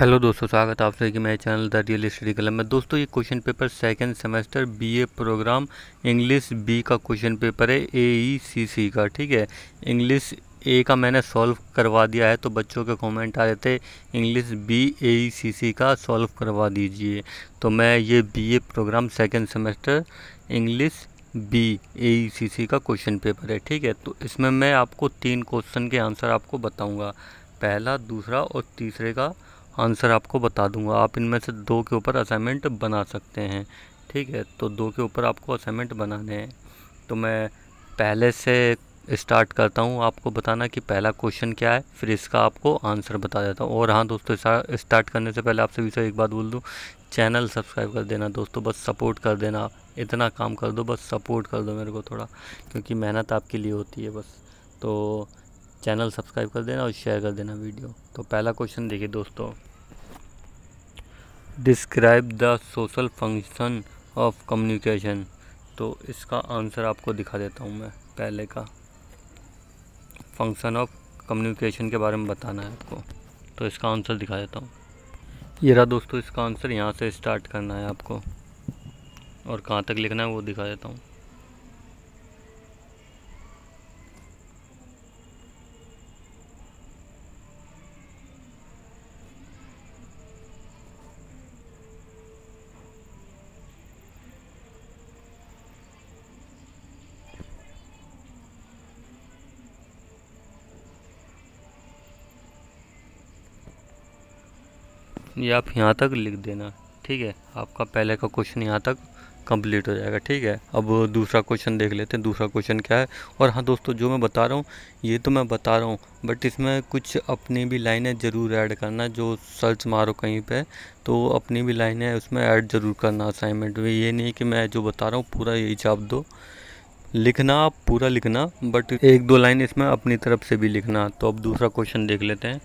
hello दोस्तों स्वागत है आप सभी के मेरे चैनल द रियल स्टडी कलम में दोस्तों ये question paper second semester BA program English B का क्वेश्चन पेपर है ए ई सी सी का ठीक है इंग्लिश ए का मैंने सॉल्व करवा दिया है तो बच्चों के कमेंट आ रहे थे इंग्लिश बी ए ई सी सी का सॉल्व करवा दीजिए तो मैं ये B program second semester English B A C C का क्वेश्चन पेपर है ठीक है तो इसमें मैं आपको तीन क्वेश्चन के आंसर आपको बताऊँगा पहला दूसरा और तीसरे का आंसर आपको बता दूंगा आप इनमें से दो के ऊपर असाइनमेंट बना सकते हैं ठीक है तो दो के ऊपर आपको असाइनमेंट बनाने हैं तो मैं पहले से स्टार्ट करता हूँ आपको बताना कि पहला क्वेश्चन क्या है फिर इसका आपको आंसर बता देता हूँ और हाँ दोस्तों स्टार्ट करने से पहले आपसे भी एक बात बोल दूँ चैनल सब्सक्राइब कर देना दोस्तों बस सपोर्ट कर देना इतना काम कर दो बस सपोर्ट कर दो मेरे को थोड़ा क्योंकि मेहनत आपके लिए होती है बस तो चैनल सब्सक्राइब कर देना और शेयर कर देना वीडियो तो पहला क्वेश्चन देखिए दोस्तों describe the social function of communication तो इसका आंसर आपको दिखा देता हूँ मैं पहले का फंक्शन ऑफ कम्युनिकेशन के बारे में बताना है आपको तो इसका आंसर दिखा देता हूँ ये रहा दोस्तों इसका आंसर यहाँ से स्टार्ट करना है आपको और कहाँ तक लिखना है वो दिखा देता हूँ ये आप यहाँ तक लिख देना ठीक है आपका पहले का क्वेश्चन यहाँ तक कंप्लीट हो जाएगा ठीक है अब दूसरा क्वेश्चन देख लेते हैं दूसरा क्वेश्चन क्या है और हाँ दोस्तों जो मैं बता रहा हूँ ये तो मैं बता रहा हूँ बट इसमें कुछ अपनी भी लाइनें ज़रूर ऐड करना जो सर्च मारो कहीं पे तो अपनी भी लाइनें उसमें ऐड ज़रूर करना असाइनमेंट में तो ये नहीं कि मैं जो बता रहा हूँ पूरा यही छाप दो लिखना आप पूरा लिखना बट एक दो लाइन इसमें अपनी तरफ से भी लिखना तो अब दूसरा क्वेश्चन देख लेते हैं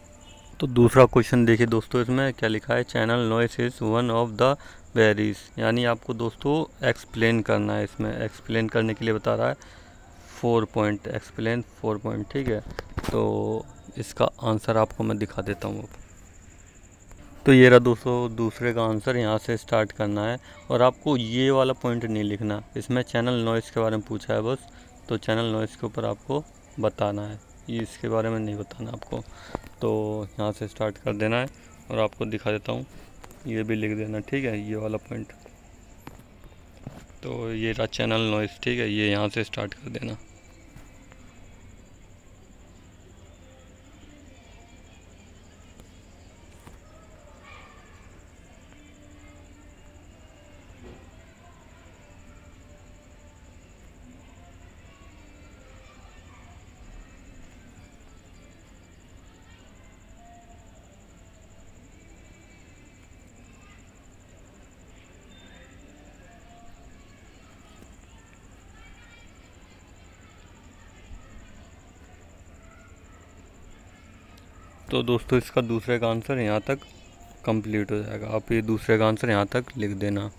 तो दूसरा क्वेश्चन देखिए दोस्तों इसमें क्या लिखा है channel noise is one of the barriers यानी आपको दोस्तों एक्सप्लेन करना है इसमें एक्सप्लेन करने के लिए बता रहा है four point explain four point ठीक है तो इसका आंसर आपको मैं दिखा देता हूँ तो ये रहा दोस्तों दूसरे का आंसर यहाँ से स्टार्ट करना है और आपको ये वाला पॉइंट नहीं लिखना इसमें चैनल नॉइस के बारे में पूछा है बस तो चैनल नॉइस के ऊपर आपको बताना है ये इसके बारे में नहीं बताना आपको तो यहाँ से स्टार्ट कर देना है और आपको दिखा देता हूँ ये भी लिख देना ठीक है ये वाला पॉइंट तो ये रहा चैनल नॉइस ठीक है ये यहाँ से स्टार्ट कर देना तो दोस्तों इसका दूसरे का आंसर यहाँ तक कंप्लीट हो जाएगा आप ये दूसरे का आंसर यहाँ तक लिख देना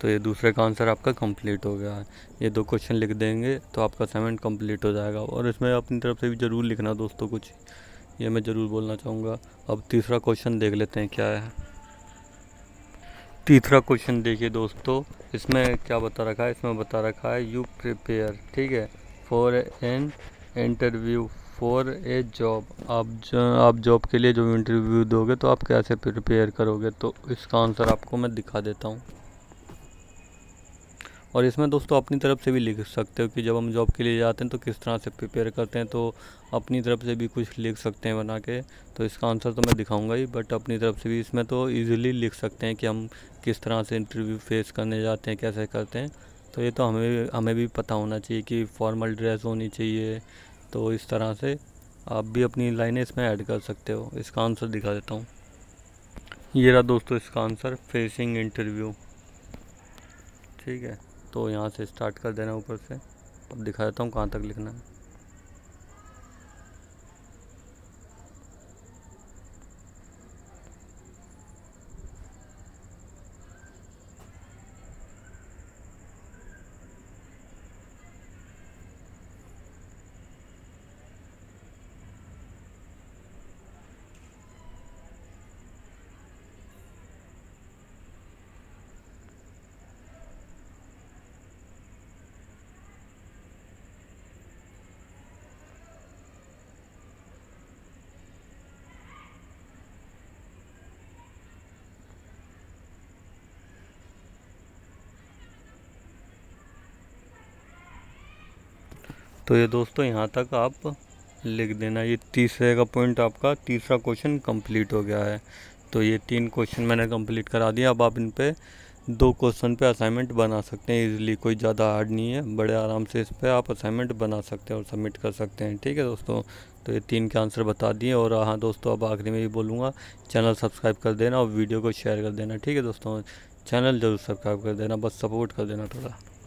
तो ये दूसरे का आंसर आपका कंप्लीट हो गया है ये दो क्वेश्चन लिख देंगे तो आपका असाइनमेंट कंप्लीट हो जाएगा और इसमें अपनी तरफ से भी ज़रूर लिखना दोस्तों कुछ ये मैं ज़रूर बोलना चाहूँगा अब तीसरा क्वेश्चन देख लेते हैं क्या है तीसरा क्वेश्चन देखिए दोस्तों इसमें क्या बता रखा है इसमें बता रखा है यू प्रिपेयर ठीक है for an interview for a job आप जो आप जॉब के लिए जो इंटरव्यू दोगे तो आप कैसे प्रिपेयर करोगे तो इसका आंसर आपको मैं दिखा देता हूँ और इसमें दोस्तों अपनी तरफ से भी लिख सकते हो कि जब हम जॉब के लिए जाते हैं तो किस तरह से प्रिपेयर करते हैं तो अपनी तरफ से भी कुछ लिख सकते हैं बना के तो इसका आंसर तो मैं दिखाऊंगा ही बट अपनी तरफ से भी इसमें तो ईजिली लिख सकते हैं कि हम किस तरह से इंटरव्यू फेस करने जाते हैं कैसे करते हैं तो ये तो हमें हमें भी पता होना चाहिए कि फॉर्मल ड्रेस होनी चाहिए तो इस तरह से आप भी अपनी लाइनें इसमें ऐड कर सकते हो इसका आंसर दिखा देता हूँ ये रहा दोस्तों इसका आंसर फेसिंग इंटरव्यू ठीक है तो यहाँ से स्टार्ट कर देना ऊपर से अब दिखा देता हूँ कहाँ तक लिखना है तो ये दोस्तों यहाँ तक आप लिख देना ये तीसरे का पॉइंट आपका तीसरा क्वेश्चन कंप्लीट हो गया है तो ये तीन क्वेश्चन मैंने कंप्लीट करा दिया अब आप इन पर दो क्वेश्चन पे असाइनमेंट बना सकते हैं इजीली कोई ज़्यादा हार्ड नहीं है बड़े आराम से इस पर आप असाइनमेंट बना सकते हैं और सबमिट कर सकते हैं ठीक है दोस्तों तो ये तीन के आंसर बता दिए और हाँ दोस्तों अब आखिरी में भी बोलूँगा चैनल सब्सक्राइब कर देना और वीडियो को शेयर कर देना ठीक है दोस्तों चैनल जरूर सब्सक्राइब कर देना बस सपोर्ट कर देना थोड़ा